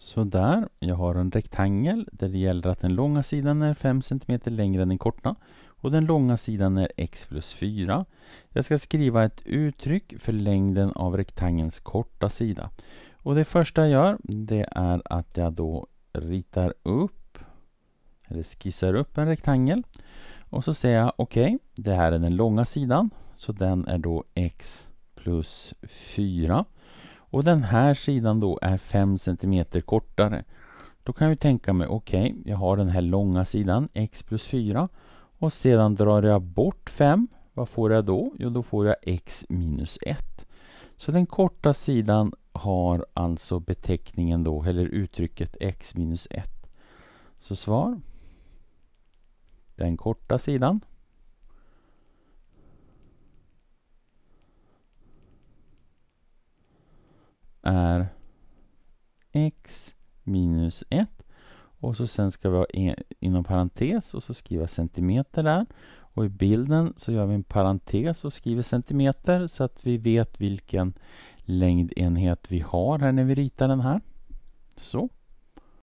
Sådär, jag har en rektangel där det gäller att den långa sidan är 5 cm längre än den korta och den långa sidan är x plus 4. Jag ska skriva ett uttryck för längden av rektangelns korta sida. Och det första jag gör det är att jag då ritar upp eller skissar upp en rektangel och så säger jag okej, okay, det här är den långa sidan så den är då x plus 4 och den här sidan då är 5 cm kortare. Då kan jag tänka mig, okej, okay, jag har den här långa sidan, x plus 4 och sedan drar jag bort 5. Vad får jag då? Jo, då får jag x minus 1. Så den korta sidan har alltså beteckningen då, eller uttrycket x minus 1. Så svar. Den korta sidan är x minus 1 och så sen ska vi ha en, inom parentes och så skriva centimeter där och i bilden så gör vi en parentes och skriver centimeter så att vi vet vilken längdenhet vi har här när vi ritar den här. Så.